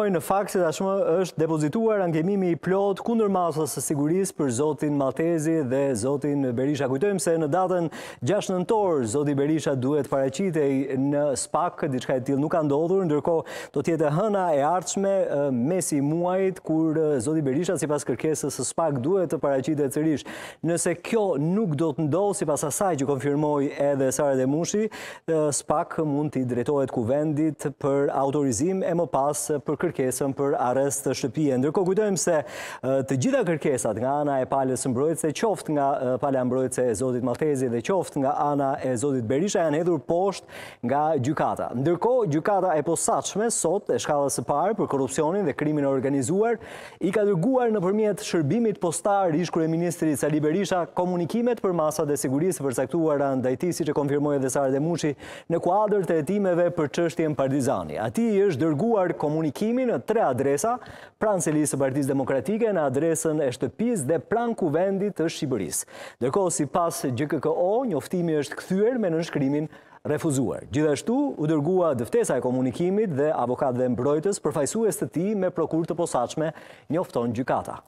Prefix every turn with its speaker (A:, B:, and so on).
A: Poj, në fakt se tashmë është depozituar angemimi i plot kundër masës së sigurisë për Zotin Maltezi dhe Zotin Berisha. Kujtojmë se në datën 6 nëntor, Zotin Berisha duhet paracitej në spak, diçka e tilë nuk ka ndodhur, ndërko do tjetë hëna e artëshme mesi muajt, kur Zotin Berisha, si pas kërkesës së spak, duhet të paracitej të rishë. Nëse kjo nuk do të ndodhë, si pas asaj që konfirmoj edhe Sare dhe Mushi, spak mund të i drejtojt kuvendit për autorizim e më pas për kërkesën për arrest të shëpije. Ndërko kujtojmë se të gjitha kërkesat nga ana e palës mbrojtëse, qoft nga pala mbrojtëse e Zodit Maltezi dhe qoft nga ana e Zodit Berisha janë hedhur poshtë nga gjukata. Ndërko, gjukata e posaqme sot e shkallës e parë për korupcionin dhe krimin organizuar i ka dërguar në përmjet shërbimit postar i shkure ministri Sali Berisha komunikimet për masa dhe sigurisë për saktuar në dajti si që konfirmojë dhe Sardemushi në kuadrë të etimeve për qështjen partizani. Ati i është dërguar komunikimi në tre adresa, pranë se lisë partiz demokratike në adresën e shtëpis dhe pranë kuvendit të Shqipëris. Ndërko si pas GKKO, njoftimi është këthyër me nënshkrimin refuzuar. Gjithashtu, u dërgua dëftesa e komunikimit dhe avokat dhe mbrojtës përfajsu e së të ti me prokur të posaqme njofton gjykata.